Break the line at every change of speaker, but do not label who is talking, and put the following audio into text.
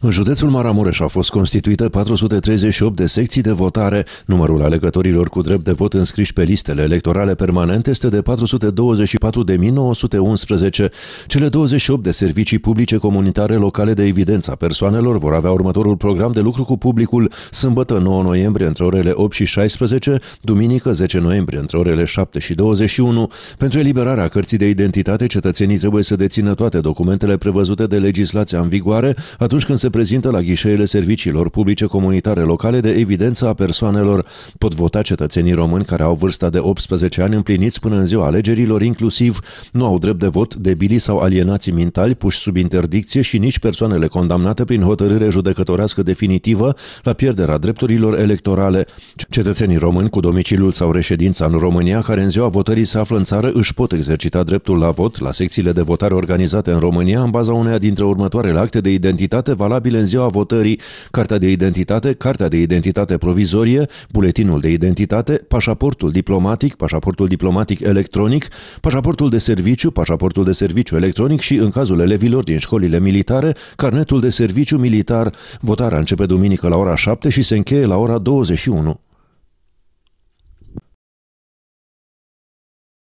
În județul Maramureș au fost constituite 438 de secții de votare. Numărul alegătorilor cu drept de vot înscriși pe listele electorale permanente este de 424.911. Cele 28 de servicii publice comunitare locale de evidență a persoanelor vor avea următorul program de lucru cu publicul sâmbătă 9 noiembrie între orele 8 și 16, duminică 10 noiembrie între orele 7 și 21. Pentru eliberarea cărții de identitate, cetățenii trebuie să dețină toate documentele prevăzute de legislația în vigoare atunci când se se prezintă la ghișeele serviciilor publice comunitare locale de evidență a persoanelor. Pot vota cetățenii români care au vârsta de 18 ani împliniți până în ziua alegerilor, inclusiv nu au drept de vot debilii sau alienații mentali puși sub interdicție și nici persoanele condamnate prin hotărâre judecătorească definitivă la pierderea drepturilor electorale. Cetățenii români cu domiciliul sau reședința în România care în ziua votării se află în țară își pot exercita dreptul la vot la secțiile de votare organizate în România în baza uneia dintre următoarele acte de identitate valabile valabile în ziua votării, cartea de identitate, cartea de identitate provizorie, buletinul de identitate, pașaportul diplomatic, pașaportul diplomatic electronic, pașaportul de serviciu, pașaportul de serviciu electronic și, în cazul elevilor din școlile militare, carnetul de serviciu militar. Votarea începe duminică la ora 7 și se încheie la ora 21.